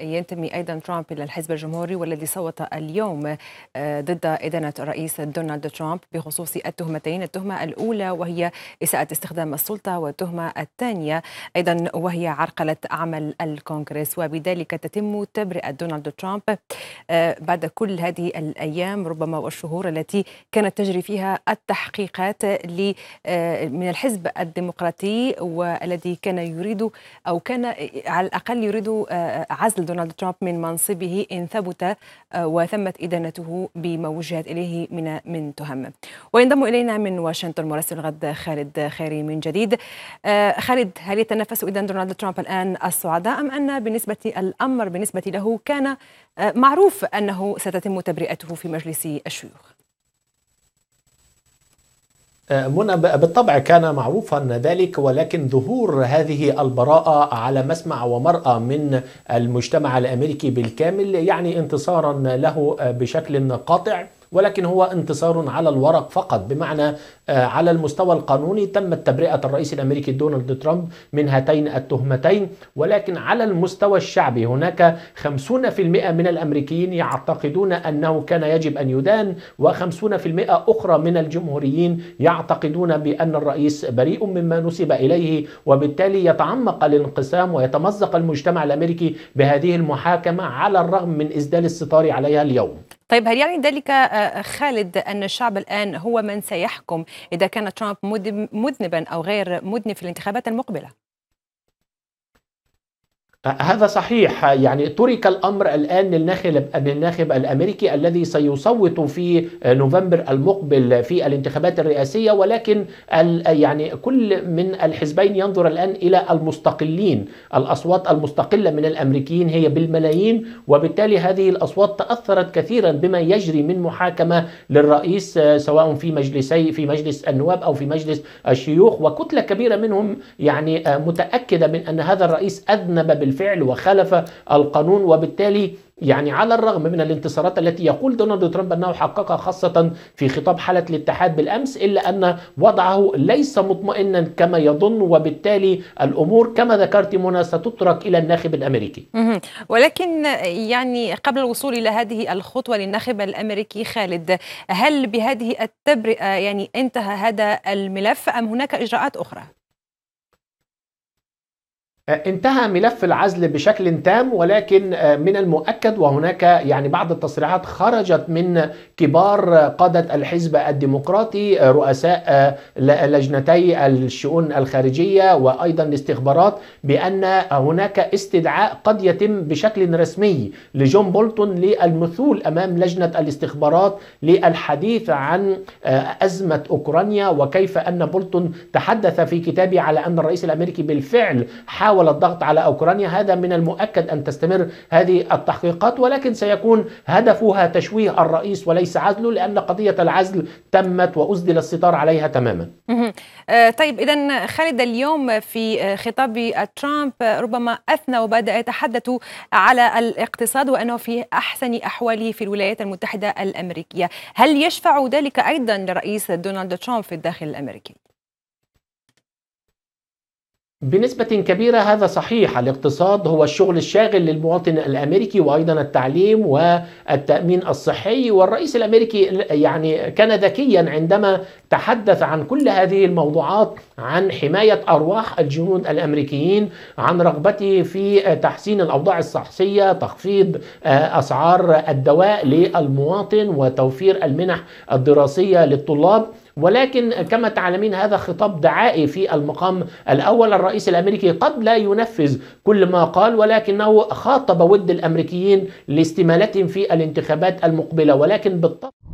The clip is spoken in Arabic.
ينتمي ايضا ترامب الى الحزب الجمهوري والذي صوت اليوم آه، ضد ادانه الرئيس دونالد ترامب بخصوص التهمتين، التهمه الاولى وهي اساءه استخدام السلطه والتهمه الثانيه ايضا وهي عرقله عمل الكونغرس وبذلك تتم تبرئه دونالد ترامب آه، بعد كل هذه الايام ربما والشهور التي كانت تجري فيها التحقيقات آه، من الحزب الديمقراطي والذي كان يريد او كان على الاقل يريد عزل دونالد ترامب من منصبه إن ثبت آه، وتمت إدانته بما وجهت إليه من من تهم وينضم إلينا من واشنطن مراسل الغد خالد خيري من جديد آه، خالد هل يتنفس إذن دونالد ترامب الآن الصعداء أم أن بالنسبة الأمر بالنسبة له كان آه، معروف أنه ستتم تبرئته في مجلس الشيوخ آه، منى بالطبع كان معروفا ذلك ولكن ظهور هذه البراءة على مسمع ومرأة من المجتمع الأمريكي بالكامل يعني انتصارا له آه، بشكل قاطع ولكن هو انتصار على الورق فقط بمعنى آه، على المستوى القانوني تمت تبرئة الرئيس الأمريكي دونالد ترامب من هاتين التهمتين ولكن على المستوى الشعبي هناك 50% من الأمريكيين يعتقدون أنه كان يجب أن يدان و50% أخرى من الجمهوريين يعتقدون بأن الرئيس بريء مما نسب إليه وبالتالي يتعمق الانقسام ويتمزق المجتمع الأمريكي بهذه المحاكمة على الرغم من إسدال الستار عليها اليوم طيب هل يعني ذلك آه، آه، خالد أن الشعب الآن هو من سيحكم إذا كان ترامب مذنبا أو غير مذنب في الانتخابات المقبلة؟ هذا صحيح يعني ترك الامر الان للناخب للناخب الامريكي الذي سيصوت في نوفمبر المقبل في الانتخابات الرئاسيه ولكن يعني كل من الحزبين ينظر الان الى المستقلين الاصوات المستقله من الامريكيين هي بالملايين وبالتالي هذه الاصوات تاثرت كثيرا بما يجري من محاكمه للرئيس سواء في مجلسي في مجلس النواب او في مجلس الشيوخ وكتله كبيره منهم يعني آه، متاكده من ان هذا الرئيس اذنب بالفعل بالفعل وخالف القانون وبالتالي يعني على الرغم من الانتصارات التي يقول دونالد ترامب انه حققها خاصه في خطاب حاله الاتحاد بالامس الا ان وضعه ليس مطمئنا كما يظن وبالتالي الامور كما ذكرت منى ستترك الى الناخب الامريكي. ولكن يعني قبل الوصول الى هذه الخطوه للناخب الامريكي خالد هل بهذه التبرئه يعني انتهى هذا الملف ام هناك اجراءات اخرى؟ آه، انتهى ملف العزل بشكل تام ولكن آه، من المؤكد وهناك يعني بعض التصريحات خرجت من كبار آه، قادة الحزب الديمقراطي رؤساء لجنتي الشؤون الخارجية وأيضا الاستخبارات بأن هناك استدعاء قد يتم بشكل رسمي لجون بولتون للمثول أمام لجنة الاستخبارات للحديث عن أزمة أوكرانيا وكيف أن بولتون تحدث في كتابه على أن الرئيس الأمريكي بالفعل حاول ولا الضغط على أوكرانيا هذا من المؤكد أن تستمر هذه التحقيقات ولكن سيكون هدفها تشويه الرئيس وليس عزله لأن قضية العزل تمت وأزدل الستار عليها تماما آه، طيب إذا خالد اليوم في آه، خطاب ترامب آه، ربما أثنى وبدأ يتحدث على الاقتصاد وأنه في أحسن أحواله في الولايات المتحدة الأمريكية هل يشفع ذلك أيضا لرئيس دونالد ترامب في الداخل الأمريكي؟ بنسبة كبيرة هذا صحيح الاقتصاد هو الشغل الشاغل للمواطن الأمريكي وأيضا التعليم والتأمين الصحي والرئيس الأمريكي يعني كان ذكيا عندما تحدث عن كل هذه الموضوعات عن حماية أرواح الجنود الأمريكيين عن رغبته في تحسين الأوضاع الصحية تخفيض آه، أسعار الدواء للمواطن وتوفير المنح الدراسية للطلاب ولكن كما تعلمين هذا خطاب دعائي في المقام الأول الرئيس الأمريكي قد لا ينفذ كل ما قال ولكنه خاطب ود الأمريكيين لاستمالتهم في الانتخابات المقبلة ولكن بالطبع